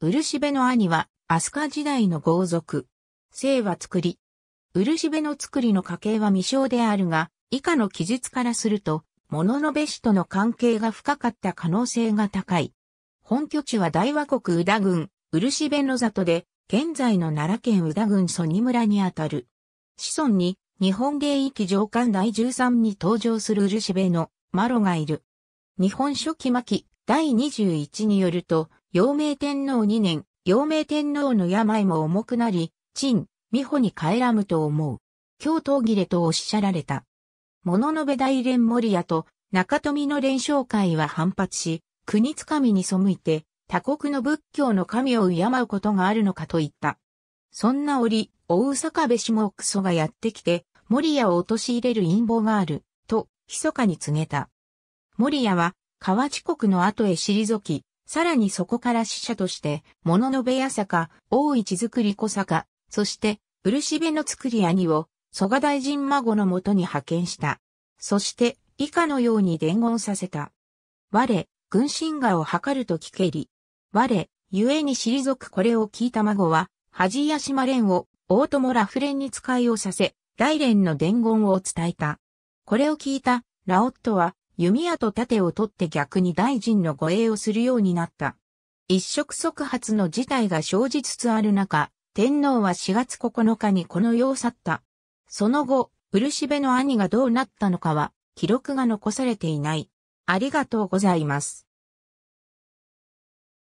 漆部の兄は、飛鳥時代の豪族。姓は作り。漆部の作りの家系は未詳であるが、以下の記述からすると、物の部氏との関係が深かった可能性が高い。本拠地は大和国宇田郡、漆部の里で、現在の奈良県宇田郡曽爾村にあたる。子孫に、日本芸域上巻第13に登場する漆部の、マロがいる。日本書紀末第21によると、陽明天皇2年、陽明天皇の病も重くなり、陳、美穂に帰らむと思う。京都切れとおっしゃられた。物のべ大連森屋と中富の連勝会は反発し、国つかみに背いて、他国の仏教の神を敬うことがあるのかと言った。そんな折、大阪部下クソがやってきて、森屋を陥れる陰謀がある、と、密かに告げた。森屋は、河内国の後へ退き、さらにそこから死者として、物のの部屋坂、大市作り小坂、そして、漆部の作り兄を、蘇我大臣孫のもとに派遣した。そして、以下のように伝言させた。我、軍神画を図ると聞けり。我、故に退くこれを聞いた孫は、恥や島連を、大友らフレンに使いをさせ、大連の伝言を伝えた。これを聞いた、ラオットは、弓矢と盾を取って逆に大臣の護衛をするようになった。一触即発の事態が生じつつある中、天皇は4月9日にこの世を去った。その後、漆部の兄がどうなったのかは、記録が残されていない。ありがとうございます。